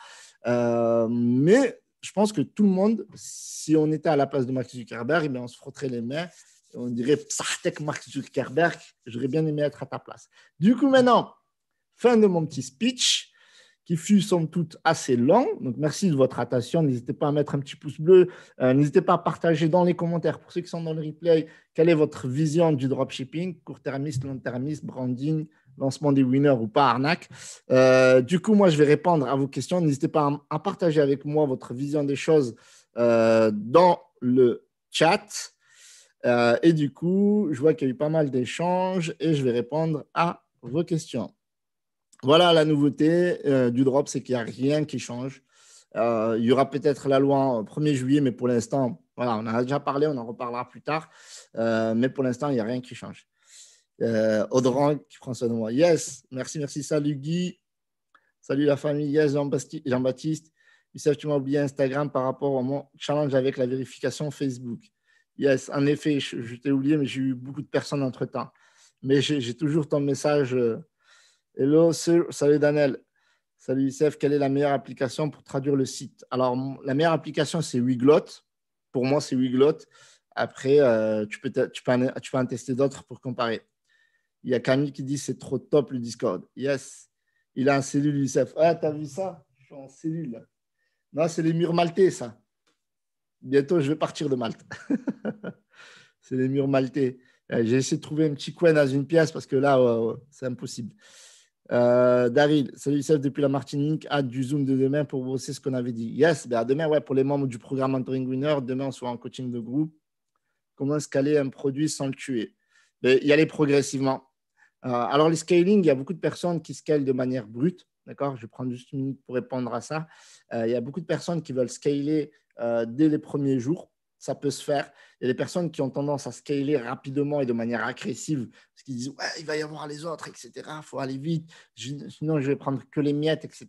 euh, mais je pense que tout le monde, si on était à la place de Mark Zuckerberg, eh bien, on se frotterait les mains on dirait Psartek Mark Zuckerberg, j'aurais bien aimé être à ta place. Du coup, maintenant, fin de mon petit speech qui fut somme toute assez long. Donc, merci de votre attention. N'hésitez pas à mettre un petit pouce bleu. Euh, n'hésitez pas à partager dans les commentaires, pour ceux qui sont dans le replay, quelle est votre vision du dropshipping, court-termiste, long-termiste, branding, lancement des winners ou pas arnaque. Euh, du coup, moi, je vais répondre à vos questions. N'hésitez pas à, partager avec moi votre vision des choses euh, dans le chat. et du coup, je vois qu'il y a eu pas mal d'échanges et je vais répondre à vos questions. Voilà la nouveauté euh, du drop, c'est qu'il n'y a rien qui change. Euh, il y aura peut-être la loi en 1er juillet, mais pour l'instant, voilà, on en a déjà parlé, on en reparlera plus tard. Euh, mais pour l'instant, il n'y a rien qui change. Audran qui prend son moi Yes, merci, merci. Salut Guy. Salut la famille. Yes, Jean-Baptiste. Youssef, tu m'as oublié Instagram par rapport au challenge avec la vérification Facebook. Yes, en effet, je, t'ai oublié, mais j'ai eu beaucoup de personnes entre-temps. Mais j'ai toujours ton message. Hello, Salut Daniel. Salut Youssef. Quelle est la meilleure application pour traduire le site Alors, la meilleure application, c'est Wiglot. Pour moi, c'est Wiglot. Après, euh, tu, peux en, tester d'autres pour comparer. Il y a Camille qui dit c'est trop top le Discord. Yes. Il a un cellule, Youssef. Ah, t'as vu ça Je suis en cellule. Non, c'est les murs maltais, ça. Bientôt, je vais partir de Malte. c'est les murs maltais. Euh, j'ai essayé de trouver un petit coin dans une pièce parce que là, oh, oh, c'est impossible. David, euh, Daryl, salut Youssef depuis la Martinique, hâte du Zoom de demain pour bosser ce qu'on avait dit. Yes, ben demain, ouais, pour les membres du programme Mentoring Winner, demain on sera en coaching de groupe. Comment scaler un produit sans le tuer ben, Y aller progressivement. Euh, alors, les scaling, il y a beaucoup de personnes qui scalent de manière brute. D'accord Je vais prendre juste une minute pour répondre à ça. Euh, il y a beaucoup de personnes qui veulent scaler dès les premiers jours ça peut se faire. Il y a des personnes qui ont tendance à scaler rapidement et de manière agressive, parce qu'ils disent ouais, il va y avoir les autres, etc. Il faut aller vite, sinon je vais prendre que les miettes, etc.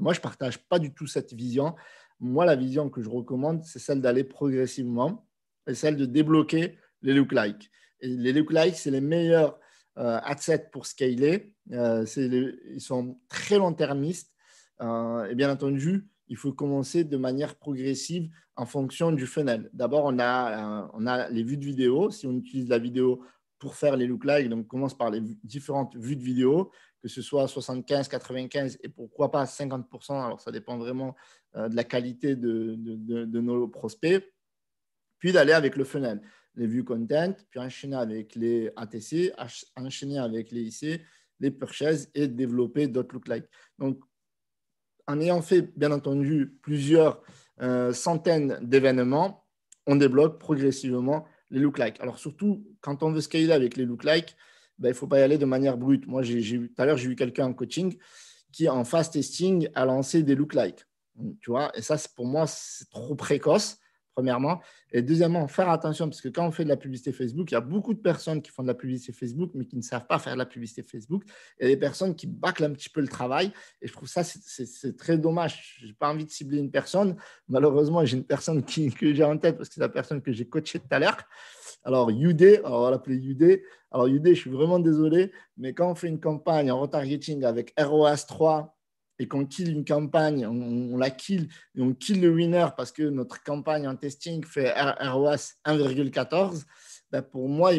Moi, je ne partage pas du tout cette vision. Moi, la vision que je recommande, c'est celle d'aller progressivement et celle de débloquer les look likes. Les look likes, c'est les meilleurs euh, assets pour scaler. Euh, ils sont très long-termistes. Euh, et bien entendu, il faut commencer de manière progressive en fonction du funnel. D'abord, euh, on a, les vues de vidéo. Si on utilise la vidéo pour faire les look donc on commence par les différentes vues de vidéo, que ce soit 75, 95 et pourquoi pas 50%. Alors, ça dépend vraiment euh, de la qualité de, nos prospects. Puis d'aller avec le funnel, les vues content, puis enchaîner avec les ATC, enchaîner avec les IC, les purchases et développer d'autres look like Donc, en ayant fait, bien entendu, plusieurs euh, centaines d'événements, on débloque progressivement les look-like. Alors, surtout, quand on veut scaler avec les look-like, ben, il ne faut pas y aller de manière brute. Moi, tout à l'heure, j'ai eu quelqu'un en coaching qui, en fast testing, a lancé des look-like. Tu vois, et ça, pour moi, c'est trop précoce premièrement. Et deuxièmement, faire attention, parce que quand on fait de la publicité Facebook, il y a beaucoup de personnes qui font de la publicité Facebook, mais qui ne savent pas faire de la publicité Facebook. Il y a des personnes qui bâclent un petit peu le travail. Et je trouve ça, c'est très dommage. Je n'ai pas envie de cibler une personne. Malheureusement, j'ai une personne qui, que j'ai en tête, parce que c'est la personne que j'ai coachée tout à l'heure. Alors, UD, alors on va l'appeler UD. Alors, UD, je suis vraiment désolé, mais quand on fait une campagne en retargeting avec ROAS 3, et qu'on kill une campagne, on, la kill et on kill le winner parce que notre campagne en testing fait ROAS 1,14, ben pour moi,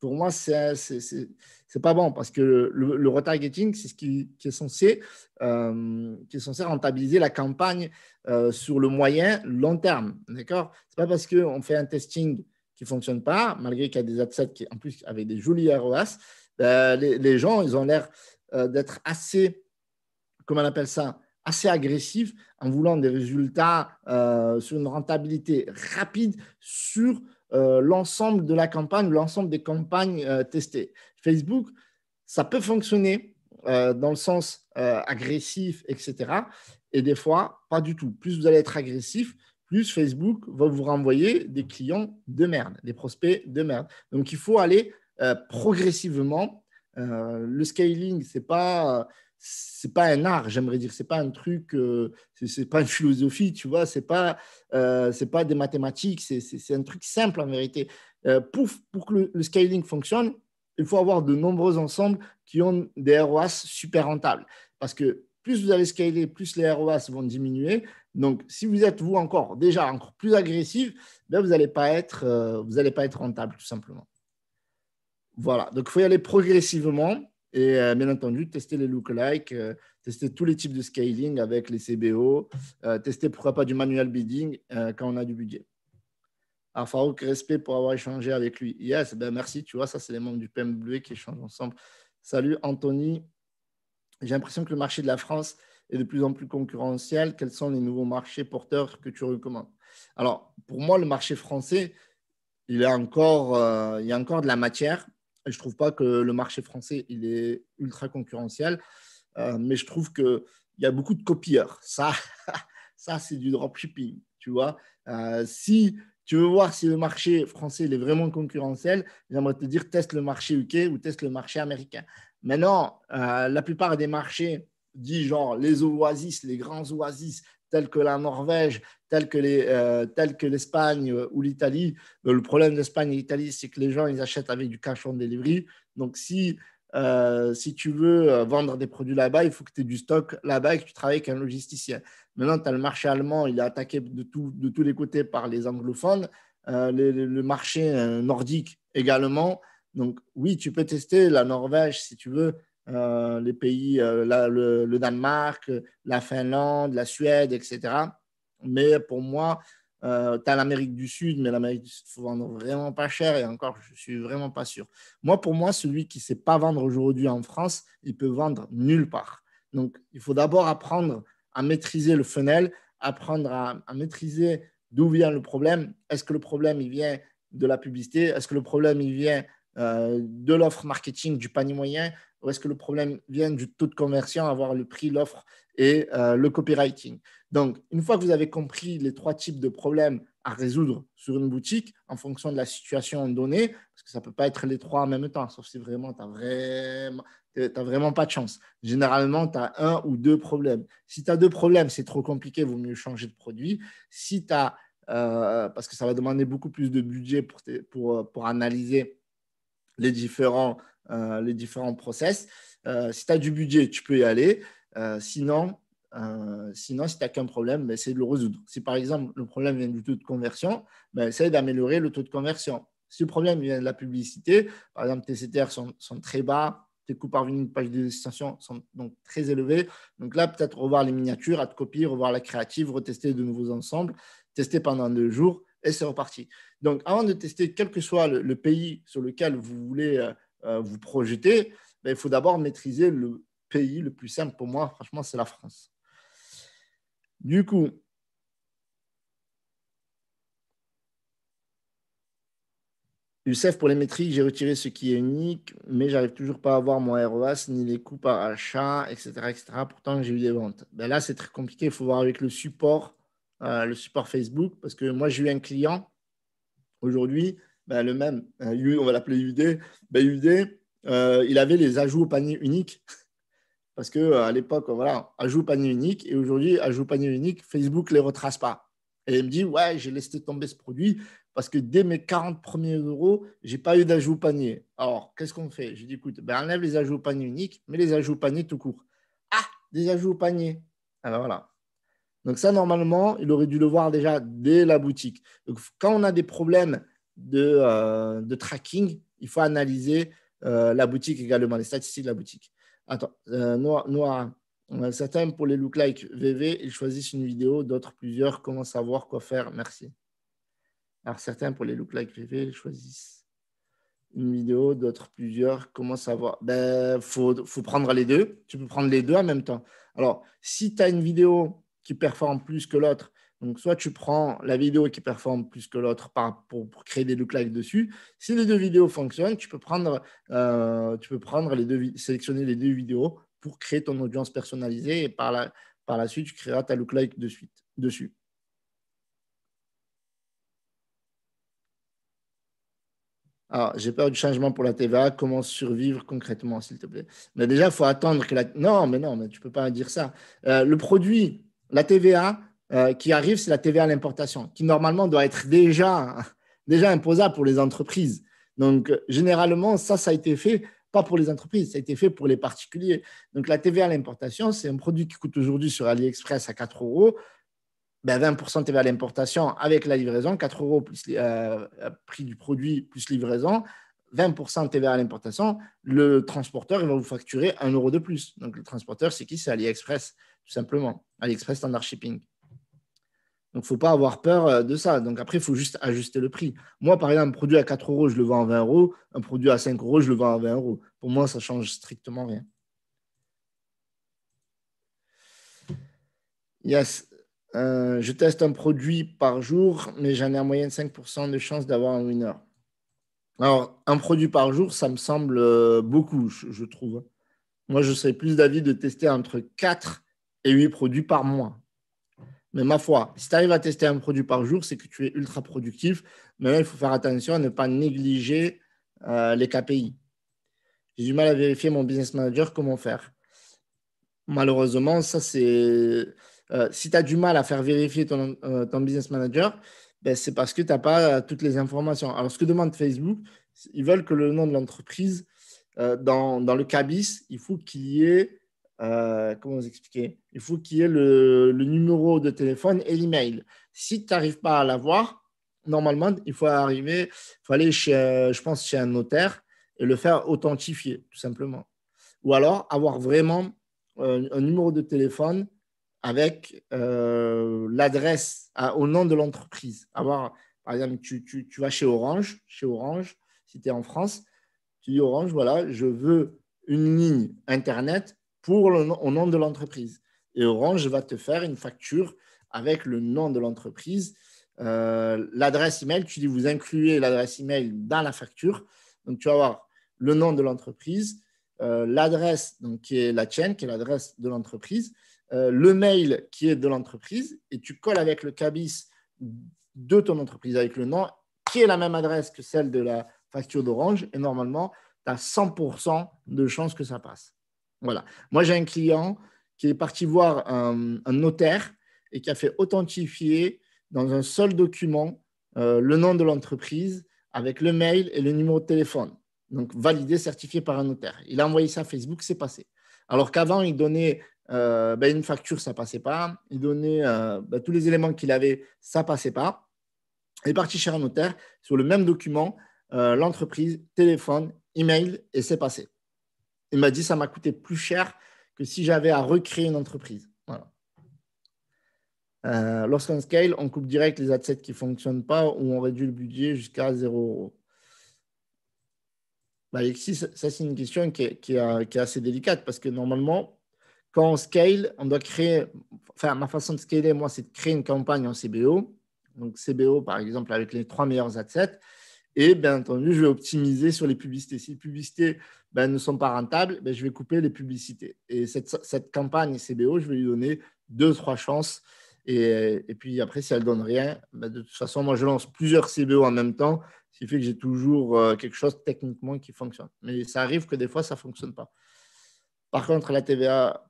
pour moi c'est c'est pas bon parce que le, retargeting, c'est ce qui, est censé, euh, qui est censé rentabiliser la campagne euh, sur le moyen long terme. D'accord C'est pas parce qu'on fait un testing qui fonctionne pas, malgré qu'il y a des adsets qui, en plus, avec des jolis ROAS, ben, les, les, gens, ils ont l'air euh, d'être assez comment on appelle ça, assez agressif en voulant des résultats euh, sur une rentabilité rapide sur euh, l'ensemble de la campagne, l'ensemble des campagnes euh, testées. Facebook, ça peut fonctionner dans le sens agressif, etc. Et des fois, pas du tout. Plus vous allez être agressif, plus Facebook va vous renvoyer des clients de merde, des prospects de merde. Donc, il faut aller progressivement. le scaling, c'est pas c'est pas un art, j'aimerais dire, c'est pas un truc, euh, c'est pas une philosophie, tu vois, c'est pas, euh, pas des mathématiques, c'est un truc simple en vérité. Euh, pour, pour que le, scaling fonctionne, il faut avoir de nombreux ensembles qui ont des ROAS super rentables, parce que plus vous allez scaler, plus les ROAS vont diminuer. Donc, si vous êtes vous encore déjà encore plus agressif, ben vous n'allez pas être, pas être rentable tout simplement. Voilà. Donc, il faut y aller progressivement et euh, bien entendu, tester les lookalikes, like, euh, tester tous les types de scaling avec les CBO, euh, tester pourquoi pas du manual bidding quand on a du budget. Alors, Farouk, respect pour avoir échangé avec lui. Yes, ben merci, tu vois, ça, c'est les membres du PMB qui échangent ensemble. Salut, Anthony. J'ai l'impression que le marché de la France est de plus en plus concurrentiel. Quels sont les nouveaux marchés porteurs que tu recommandes Alors, pour moi, le marché français, il, encore, il y a encore de la matière et je trouve pas que le marché français, il est ultra concurrentiel. Euh, mais je trouve qu'il y a beaucoup de copieurs. Ça, ça c'est du dropshipping, tu vois. Euh, si tu veux voir si le marché français il est vraiment concurrentiel, j'aimerais te dire teste le marché UK ou teste le marché américain. Maintenant, euh, la plupart des marchés dit genre les oasis, les grands oasis, tels que la Norvège, tels que, les, euh, tels que l'Espagne euh, ou l'Italie. Euh, le problème de l'Espagne et l'Italie, c'est que les gens, ils achètent avec du cash on delivery. Donc, si, si tu veux vendre des produits là-bas, il faut que tu aies du stock là-bas et que tu travailles avec un logisticien. Maintenant, tu as le marché allemand, il est attaqué de, tout, de tous les côtés par les anglophones. le, marché nordique également. Donc, oui, tu peux tester la Norvège si tu veux, euh, les pays, euh, le, Danemark, la Finlande, la Suède, etc. Mais pour moi, euh, tu as l'Amérique du Sud, mais l'Amérique du Sud ne vendre vraiment pas cher et encore, je ne suis vraiment pas sûr. Moi, pour moi, celui qui ne sait pas vendre aujourd'hui en France, il peut vendre nulle part. Donc, il faut d'abord apprendre à maîtriser le funnel, apprendre à, maîtriser d'où vient le problème. Est-ce que le problème, il vient de la publicité Est-ce que le problème, il vient de l'offre marketing, du panier moyen ou est-ce que le problème vient du taux de conversion, avoir le prix, l'offre et euh, le copywriting Donc, une fois que vous avez compris les trois types de problèmes à résoudre sur une boutique en fonction de la situation donnée, parce que ça ne peut pas être les trois en même temps, sauf si vraiment tu n'as vraiment, vraiment pas de chance. Généralement, tu as un ou deux problèmes. Si tu as deux problèmes, c'est trop compliqué, vaut mieux changer de produit. Si tu as, euh, parce que ça va demander beaucoup plus de budget pour analyser les différents euh, les différents process. Euh, si tu as du budget, tu peux y aller. Euh, sinon, sinon, si tu n'as qu'un problème, ben, c'est de le résoudre. Si par exemple le problème vient du taux de conversion, ben, essaye d'améliorer le taux de conversion. Si le problème vient de la publicité, par exemple, tes CTR sont, très bas, tes coûts par de page de destination sont donc très élevés. Donc là, peut-être revoir les miniatures, à te copier, revoir la créative, retester de nouveaux ensembles, tester pendant deux jours et c'est reparti. Donc avant de tester, quel que soit le, pays sur lequel vous voulez euh, vous projeter, ben, il faut d'abord maîtriser le pays le plus simple pour moi, franchement, c'est la France. Du coup, Youssef, pour les métriques, j'ai retiré ce qui est unique, mais j'arrive toujours pas à avoir mon ROAS e ni les coûts par achat, etc. etc. pourtant, j'ai eu des ventes. Ben là, c'est très compliqué. Il faut voir avec le support, euh, le support Facebook, parce que moi, j'ai eu un client aujourd'hui bah, le même, euh, on va l'appeler UD, ben, UD, il avait les ajouts au panier unique. Parce que euh, à l'époque, voilà, ajout au panier unique. Et aujourd'hui, ajout panier unique, Facebook ne les retrace pas. Et il me dit, ouais, j'ai laissé tomber ce produit parce que dès mes 40 premiers euros, je n'ai pas eu d'ajout au panier. Alors, qu'est-ce qu'on fait Je dis, écoute, ben, enlève les ajouts au panier unique, mais les ajouts au panier tout court. Ah, des ajouts au panier. Alors ah, bah, voilà. Donc ça, normalement, il aurait dû le voir déjà dès la boutique. Donc, quand on a des problèmes de, euh, de tracking, il faut analyser euh, la boutique également, les statistiques de la boutique. Attends, euh, Noir, certains pour les look-like VV, ils choisissent une vidéo, d'autres plusieurs. Comment savoir quoi faire Merci. Alors certains pour les look-like VV, ils choisissent une vidéo, d'autres plusieurs. Comment savoir Ben, faut, faut prendre les deux. Tu peux prendre les deux en même temps. Alors, si tu as une vidéo qui performe plus que l'autre, donc, soit tu prends la vidéo qui performe plus que l'autre pour, pour, créer des look look-like dessus. Si les deux vidéos fonctionnent, tu peux prendre, euh, tu peux prendre les deux, sélectionner les deux vidéos pour créer ton audience personnalisée et par la, par la suite, tu créeras ta look de dessus. Alors, j'ai peur du changement pour la TVA. Comment survivre concrètement, s'il te plaît Mais déjà, il faut attendre que la. Non, mais non, mais tu ne peux pas dire ça. Euh, le produit, la TVA, euh, qui arrive, c'est la TVA à l'importation, qui normalement doit être déjà, déjà imposable pour les entreprises. Donc, généralement, ça, ça a été fait, pas pour les entreprises, ça a été fait pour les particuliers. Donc, la TVA à l'importation, c'est un produit qui coûte aujourd'hui sur AliExpress à 4 euros. Ben, 20% TVA à l'importation avec la livraison, 4 euros plus euh, euh, prix du produit plus livraison, 20% TVA à l'importation, le transporteur il va vous facturer 1 euro de plus. Donc le transporteur, c'est qui C'est AliExpress, tout simplement. AliExpress Standard Shipping. Donc, faut pas avoir peur euh, de ça. Donc, après, il faut juste ajuster le prix. Moi, par exemple, un produit à 4 euros, je le vends à 20 euros. Un produit à 5 euros, je le vends à 20 euros. Pour moi, ça change strictement rien. Yes. Euh, je teste un produit par jour, mais j'en ai en moyenne 5% de chance d'avoir un winner. Alors, un produit par jour, ça me semble euh, beaucoup, je trouve. Moi, je serais plus d'avis de tester entre 4 et 8 produits par mois. Mais ma foi, si tu arrives à tester un produit par jour, c'est que tu es ultra productif. Mais il faut faire attention à ne pas négliger euh, les KPI. J'ai du mal à vérifier mon business manager, comment faire Malheureusement, ça c'est. Euh, si tu as du mal à faire vérifier ton, euh, business manager, ben, c'est parce que tu n'as pas toutes les informations. Alors, ce que demande Facebook, ils veulent que le nom de l'entreprise, dans, dans, le CABIS, il faut qu'il y ait euh, comment vous expliquer Il faut qu'il y ait le, numéro de téléphone et l'email. Si tu n'arrives pas à l'avoir, normalement, il faut arriver, faut aller chez, euh, je pense, chez un notaire et le faire authentifier, tout simplement. Ou alors avoir vraiment euh, un numéro de téléphone avec l'adresse au nom de l'entreprise. Avoir, par exemple, tu, tu, vas chez Orange, chez Orange, si tu es en France, tu dis Orange, voilà, je veux une ligne Internet pour le, au nom de l'entreprise. Et Orange va te faire une facture avec le nom de l'entreprise. Euh, l'adresse email, tu dis vous incluez l'adresse email dans la facture. Donc, tu vas avoir le nom de l'entreprise, euh, l'adresse qui est la tienne, qui est l'adresse de l'entreprise, euh, le mail qui est de l'entreprise, et tu colles avec le CABIS de ton entreprise, avec le nom, qui est la même adresse que celle de la facture d'Orange. Et normalement, tu as 100% de chances que ça passe. Voilà. Moi, j'ai un client qui est parti voir un, notaire et qui a fait authentifier dans un seul document euh, le nom de l'entreprise avec le mail et le numéro de téléphone. Donc, validé, certifié par un notaire. Il a envoyé ça à Facebook, c'est passé. Alors qu'avant, il donnait euh, ben, une facture, ça passait pas. Il donnait euh, ben, tous les éléments qu'il avait, ça passait pas. Il est parti chez un notaire sur le même document, l'entreprise, téléphone, email, et c'est passé. Il m'a dit ça m'a coûté plus cher que si j'avais à recréer une entreprise. Voilà. Euh, lorsqu'on scale, on coupe direct les assets qui ne fonctionnent pas ou on réduit le budget jusqu'à 0 euros. Alexis, ça c'est une question qui est, qui est, assez délicate parce que normalement, quand on scale, on doit créer, enfin ma façon de scaler, moi, c'est de créer une campagne en CBO. Donc CBO, par exemple, avec les trois meilleurs assets. Et bien entendu, je vais optimiser sur les publicités. Si les publicités ben, ne sont pas rentables, ben, je vais couper les publicités. Et cette, campagne CBO, je vais lui donner deux, trois chances. Et, puis après, si elle ne donne rien, ben, de toute façon, moi, je lance plusieurs CBO en même temps, ce qui fait que j'ai toujours euh, quelque chose techniquement qui fonctionne. Mais ça arrive que des fois, ça ne fonctionne pas. Par contre, la TVA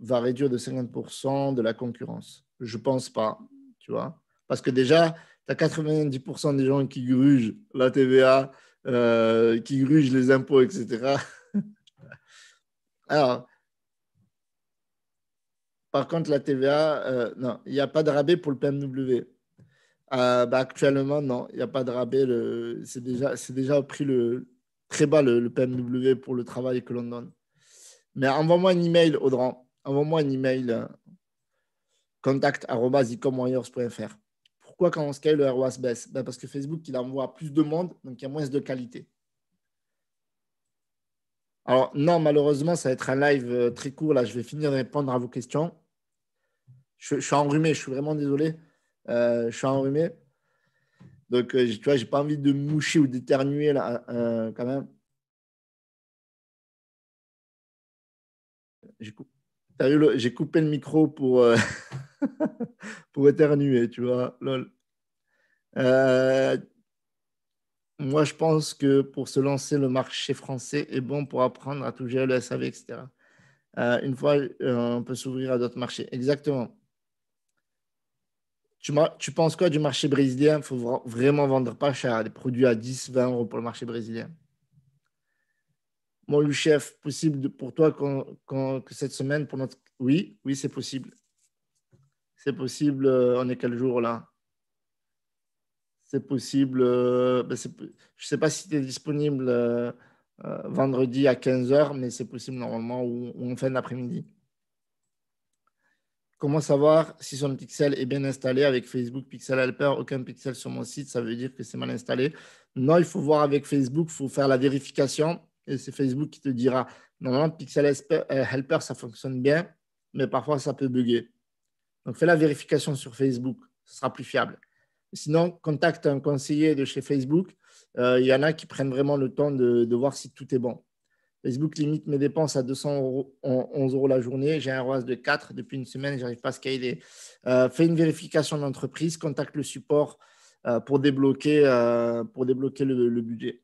va réduire de 50% de la concurrence. Je ne pense pas, tu vois. Parce que déjà, tu as 90% des gens qui grugent la TVA, euh, qui grugent les impôts, etc. Alors, par contre, la TVA, euh, non, il n'y a pas de rabais pour le PMW. Euh, bah, actuellement, non, il n'y a pas de rabais. Le... C'est déjà, c'est déjà au prix le... très bas le, PMW pour le travail que l'on donne. Mais envoie-moi un email, Audran. Envoie-moi un email contact.icomwarriors.fr. Pourquoi quand on scale, le ROAS baisse ben, Parce que Facebook, il envoie plus de monde, donc il y a moins de qualité. Alors non, malheureusement, ça va être un live euh, très court. Là, je vais finir de répondre à vos questions. Je, suis enrhumé, je suis vraiment désolé. Euh, je suis enrhumé. Donc, euh, tu vois, j'ai pas envie de moucher ou d'éternuer là, quand même. J'ai coupé, coupé le micro pour... pour éternuer, tu vois, lol. Euh, moi, je pense que pour se lancer, le marché français est bon pour apprendre à tout gérer le SAV, etc. Euh, une fois, euh, on peut s'ouvrir à d'autres marchés. Exactement. Tu, penses quoi du marché brésilien Il faut vraiment vendre pas cher, des produits à 10, 20 euros pour le marché brésilien. Mon chef, possible pour toi que cette semaine, pour notre... Oui, oui, c'est possible. C'est possible, euh, on est quel jour là C'est possible, euh, ben, je ne sais pas si tu es disponible euh, vendredi à 15h, mais c'est possible normalement ou, ou en fin d'après-midi. Comment savoir si son pixel est bien installé avec Facebook Pixel Helper Aucun pixel sur mon site, ça veut dire que c'est mal installé. Non, il faut voir avec Facebook, il faut faire la vérification et c'est Facebook qui te dira. Normalement, Pixel Helper, ça fonctionne bien, mais parfois ça peut bugger. Donc fais la vérification sur Facebook, ce sera plus fiable. Sinon, contacte un conseiller de chez Facebook. Euh, il y en a qui prennent vraiment le temps de, voir si tout est bon. Facebook limite mes dépenses à 200 euros, la journée. J'ai un ROAS de 4 depuis une semaine, je n'arrive pas à scaler. Euh, fais une vérification d'entreprise, contacte le support euh, pour débloquer, pour débloquer le budget.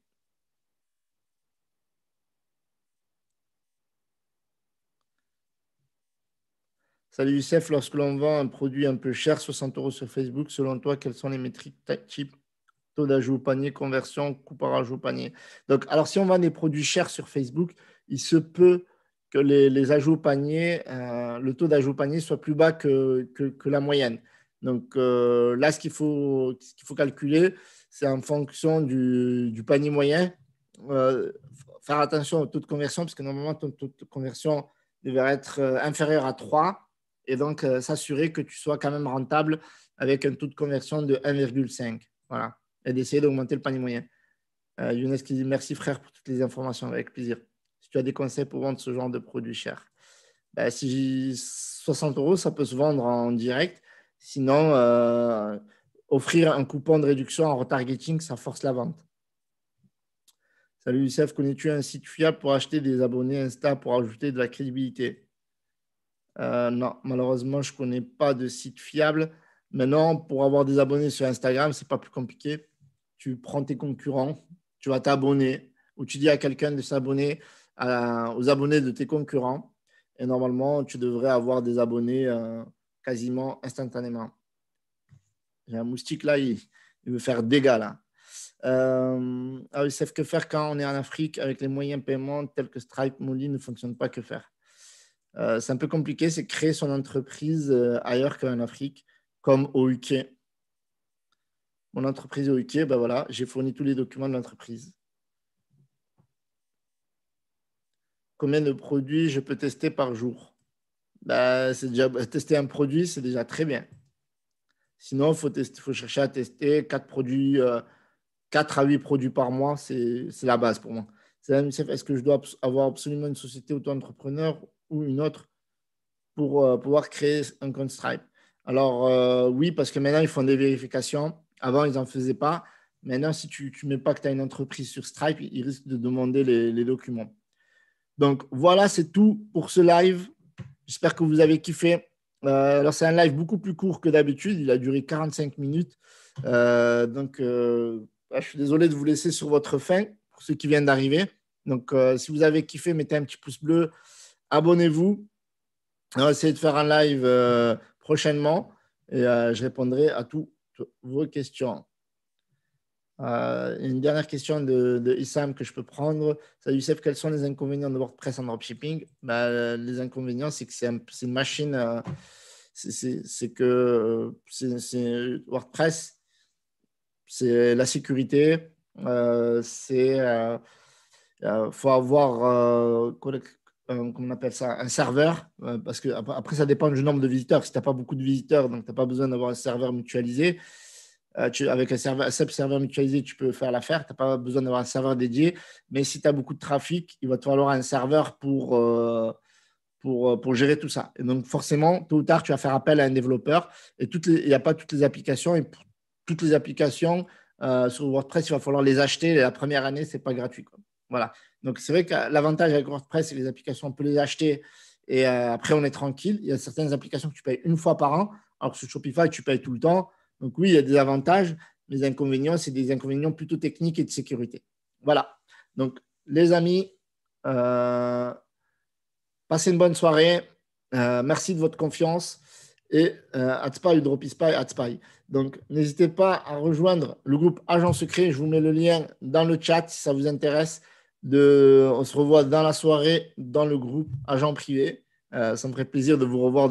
Salut Youssef, lorsque l'on vend un produit un peu cher, 60 euros sur Facebook, selon toi, quelles sont les métriques type Taux d'ajout au panier, conversion, coût par ajout au panier. Donc, alors si on vend des produits chers sur Facebook, il se peut que les, ajouts au panier, euh, le taux d'ajout au panier soit plus bas que, la moyenne. Donc euh, là, ce qu'il faut, faut calculer, c'est en fonction du, panier moyen, euh, faire attention au taux de conversion, parce que normalement, ton taux de conversion devrait être inférieur à 3 et donc euh, s'assurer que tu sois quand même rentable avec un taux de conversion de 1,5. Voilà. Et d'essayer d'augmenter le panier moyen. Euh, Younes qui dit merci frère pour toutes les informations, avec plaisir. Si tu as des conseils pour vendre ce genre de produit cher. Ben, si 60 euros, ça peut se vendre en direct. Sinon, euh, offrir un coupon de réduction en retargeting, ça force la vente. Salut Youssef, connais-tu un site fiable pour acheter des abonnés Insta pour ajouter de la crédibilité euh, non, malheureusement, je ne connais pas de site fiable. Maintenant, pour avoir des abonnés sur Instagram, ce n'est pas plus compliqué. Tu prends tes concurrents, tu vas t'abonner ou tu dis à quelqu'un de s'abonner aux abonnés de tes concurrents. Et normalement, tu devrais avoir des abonnés euh, quasiment instantanément. J'ai un moustique là, il, veut faire dégâts là. Euh, ah savent que faire quand on est en Afrique avec les moyens de paiement tels que Stripe, Moly ne fonctionne pas, que faire euh, c'est un peu compliqué, c'est créer son entreprise euh, ailleurs qu'en Afrique, comme au UK. Mon entreprise au UK, ben voilà, j'ai fourni tous les documents de l'entreprise. Combien de produits je peux tester par jour ben, déjà, Tester un produit, c'est déjà très bien. Sinon, il faut, chercher à tester 4, produits, euh, à 8 produits par mois, c'est la base pour moi. Est-ce que je dois avoir absolument une société auto-entrepreneur ou une autre pour euh, pouvoir créer un compte Stripe. Alors, euh, oui, parce que maintenant, ils font des vérifications. Avant, ils n'en faisaient pas. Maintenant, si tu ne mets pas que tu as une entreprise sur Stripe, ils risquent de demander les, documents. Donc, voilà, c'est tout pour ce live. J'espère que vous avez kiffé. Euh, alors, c'est un live beaucoup plus court que d'habitude. Il a duré 45 minutes. donc, ah, je suis désolé de vous laisser sur votre fin pour ceux qui viennent d'arriver. Donc, si vous avez kiffé, mettez un petit pouce bleu. Abonnez-vous. On va essayer de faire un live euh, prochainement et euh, je répondrai à toutes vos questions. Euh, une dernière question de, de, Issam que je peux prendre. Ça, Youssef, quels sont les inconvénients de WordPress en dropshipping bah, Les inconvénients, c'est que c'est une machine. c'est que c'est WordPress, c'est la sécurité, c'est. Il faut avoir euh, on appelle ça, un serveur, euh, parce que après, ça dépend du nombre de visiteurs. Si tu n'as pas beaucoup de visiteurs, donc tu n'as pas besoin d'avoir un serveur mutualisé. Euh, avec un, serveur, serveur mutualisé, tu peux faire l'affaire. Tu n'as pas besoin d'avoir un serveur dédié. Mais si tu as beaucoup de trafic, il va te falloir un serveur pour, pour, pour gérer tout ça. Et donc, forcément, tôt ou tard, tu vas faire appel à un développeur. Et il n'y a pas toutes les applications. Et toutes les applications sur WordPress, il va falloir les acheter. la première année, ce n'est pas gratuit. Quoi. Voilà. Donc, c'est vrai que l'avantage avec WordPress, c'est que les applications, on peut les acheter et euh, après, on est tranquille. Il y a certaines applications que tu payes une fois par an, alors que sur Shopify, tu payes tout le temps. Donc, oui, il y a des avantages. mais Les inconvénients, c'est des inconvénients plutôt techniques et de sécurité. Voilà. Donc, les amis, euh, passez une bonne soirée. Euh, merci de votre confiance. Et AdSpy, DropySpy, AdSpy. Donc, n'hésitez pas à rejoindre le groupe Agents Secret. Je vous mets le lien dans le chat si ça vous intéresse. De, on se revoit dans la soirée, dans le groupe Agent Privé. Euh, ça me ferait plaisir de vous revoir.